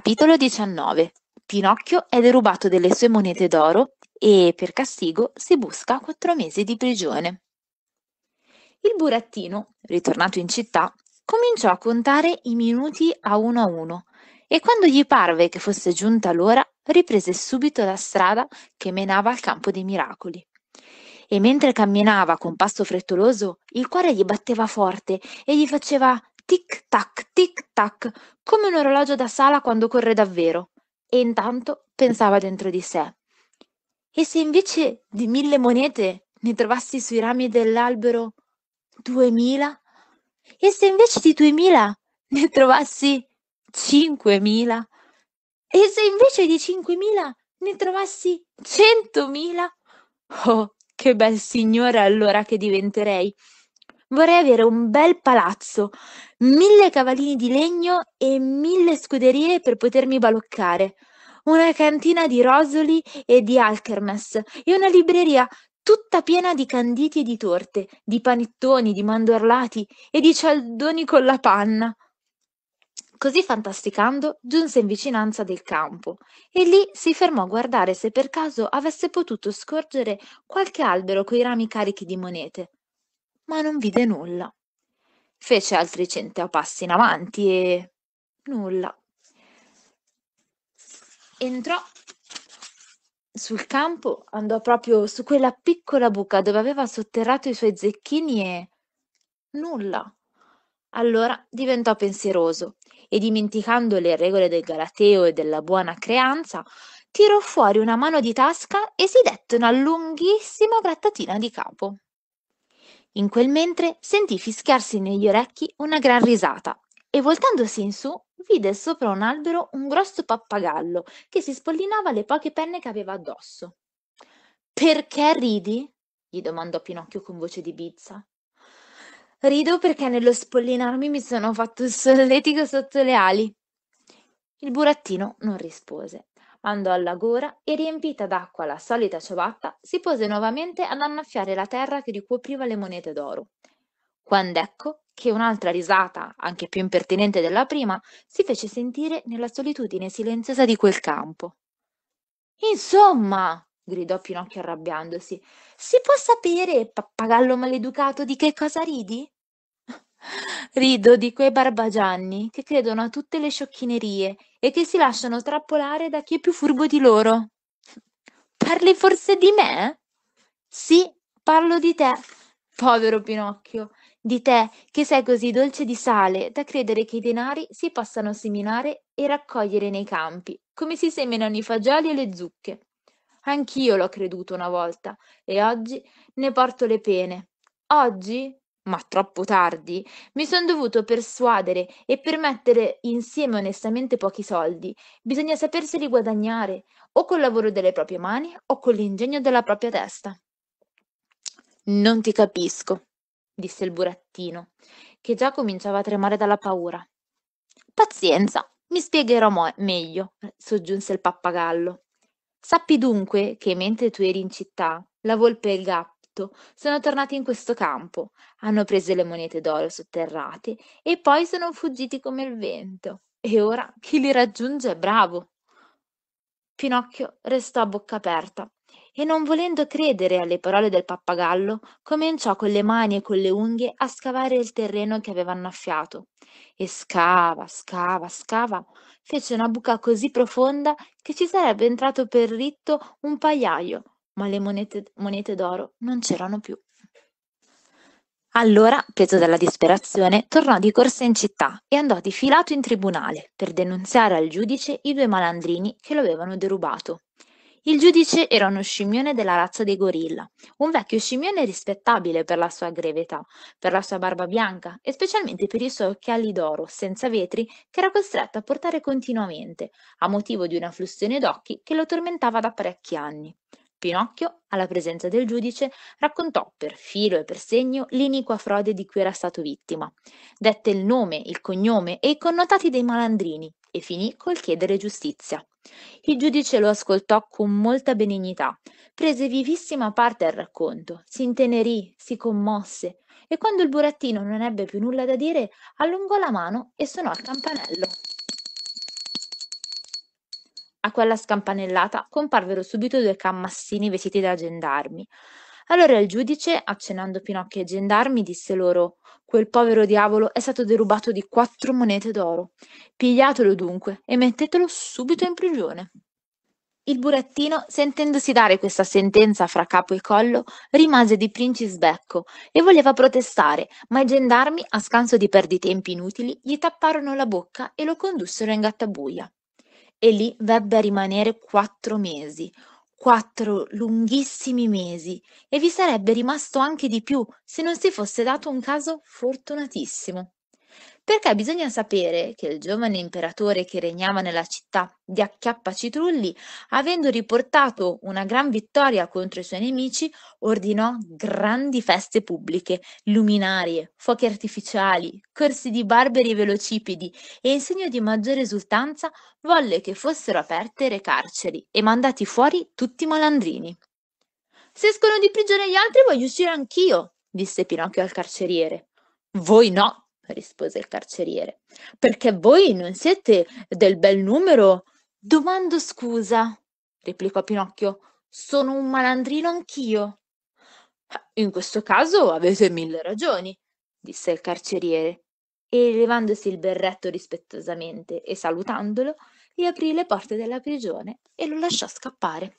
Capitolo 19. Pinocchio è derubato delle sue monete d'oro e, per Castigo, si busca quattro mesi di prigione. Il burattino, ritornato in città, cominciò a contare i minuti a uno a uno e quando gli parve che fosse giunta l'ora, riprese subito la strada che menava al campo dei miracoli. E mentre camminava con passo frettoloso, il cuore gli batteva forte e gli faceva Tic-tac, tic-tac, come un orologio da sala quando corre davvero. E intanto pensava dentro di sé. E se invece di mille monete ne trovassi sui rami dell'albero duemila? E se invece di duemila ne trovassi cinquemila? E se invece di cinquemila ne trovassi centomila? Oh, che bel signore allora che diventerei! Vorrei avere un bel palazzo, mille cavallini di legno e mille scuderie per potermi baloccare, una cantina di rosoli e di alchermes e una libreria tutta piena di canditi e di torte, di panettoni, di mandorlati e di cialdoni con la panna. Così fantasticando giunse in vicinanza del campo e lì si fermò a guardare se per caso avesse potuto scorgere qualche albero coi rami carichi di monete ma non vide nulla. Fece altri cento passi in avanti e nulla. Entrò sul campo, andò proprio su quella piccola buca dove aveva sotterrato i suoi zecchini e nulla. Allora diventò pensieroso e dimenticando le regole del Galateo e della buona creanza, tirò fuori una mano di tasca e si dette una lunghissima grattatina di capo in quel mentre sentì fischiarsi negli orecchi una gran risata e voltandosi in su vide sopra un albero un grosso pappagallo che si spollinava le poche penne che aveva addosso perché ridi gli domandò pinocchio con voce di bizza rido perché nello spollinarmi mi sono fatto il solletico sotto le ali il burattino non rispose andò alla gora e riempita d'acqua la solita ciabatta si pose nuovamente ad annaffiare la terra che ricopriva le monete d'oro quand'ecco che un'altra risata anche più impertinente della prima si fece sentire nella solitudine silenziosa di quel campo insomma gridò pinocchio arrabbiandosi si può sapere pappagallo maleducato di che cosa ridi rido di quei barbagianni che credono a tutte le sciocchinerie e che si lasciano trappolare da chi è più furbo di loro. Parli forse di me? Sì, parlo di te, povero Pinocchio, di te che sei così dolce di sale da credere che i denari si possano seminare e raccogliere nei campi, come si seminano i fagioli e le zucche. Anch'io l'ho creduto una volta e oggi ne porto le pene. Oggi ma troppo tardi, mi son dovuto persuadere e per mettere insieme onestamente pochi soldi, bisogna saperseli guadagnare, o col lavoro delle proprie mani o con l'ingegno della propria testa. Non ti capisco, disse il burattino, che già cominciava a tremare dalla paura. Pazienza, mi spiegherò mo- meglio, soggiunse il pappagallo. Sappi dunque che mentre tu eri in città, la volpe e il gatto tutto, sono tornati in questo campo, hanno preso le monete d'oro sotterrate e poi sono fuggiti come il vento. E ora chi li raggiunge è bravo. Pinocchio restò a bocca aperta e non volendo credere alle parole del pappagallo, cominciò con le mani e con le unghie a scavare il terreno che aveva annaffiato. E scava, scava, scava, fece una buca così profonda che ci sarebbe entrato per ritto un pagliaio, ma le monete, monete d'oro non c'erano più. Allora, preso dalla disperazione, tornò di corsa in città e andò difilato in tribunale per denunziare al giudice i due malandrini che lo avevano derubato. Il giudice era uno scimmione della razza dei gorilla, un vecchio scimmione rispettabile per la sua grevetà, per la sua barba bianca e specialmente per i suoi occhiali d'oro senza vetri che era costretto a portare continuamente, a motivo di una flussione d'occhi che lo tormentava da parecchi anni. Pinocchio, alla presenza del giudice, raccontò per filo e per segno l'iniqua frode di cui era stato vittima, dette il nome, il cognome e i connotati dei malandrini e finì col chiedere giustizia. Il giudice lo ascoltò con molta benignità, prese vivissima parte al racconto, si intenerì, si commosse e quando il burattino non ebbe più nulla da dire, allungò la mano e suonò il campanello. A quella scampanellata comparvero subito due cammassini vestiti da gendarmi. Allora il giudice, accennando Pinocchio ai gendarmi, disse loro: Quel povero diavolo è stato derubato di quattro monete d'oro. Pigliatelo dunque e mettetelo subito in prigione. Il burattino, sentendosi dare questa sentenza fra capo e collo, rimase di princisbecco e voleva protestare, ma i gendarmi, a scanso di perditempi inutili, gli tapparono la bocca e lo condussero in gattabuia. E lì ebbe a rimanere quattro mesi, quattro lunghissimi mesi, e vi sarebbe rimasto anche di più se non si fosse dato un caso fortunatissimo perché bisogna sapere che il giovane imperatore che regnava nella città di Acchiappa Citrulli, avendo riportato una gran vittoria contro i suoi nemici, ordinò grandi feste pubbliche, luminarie, fuochi artificiali, corsi di barberi e velocipedi e in segno di maggiore esultanza volle che fossero aperte le carceri e mandati fuori tutti i malandrini. Se escono di prigione gli altri voglio uscire anch'io, disse Pinocchio al carceriere. Voi no, rispose il carceriere, perché voi non siete del bel numero? Domando scusa, replicò Pinocchio, sono un malandrino anch'io. Eh, in questo caso avete mille ragioni, disse il carceriere, e levandosi il berretto rispettosamente e salutandolo, gli aprì le porte della prigione e lo lasciò scappare.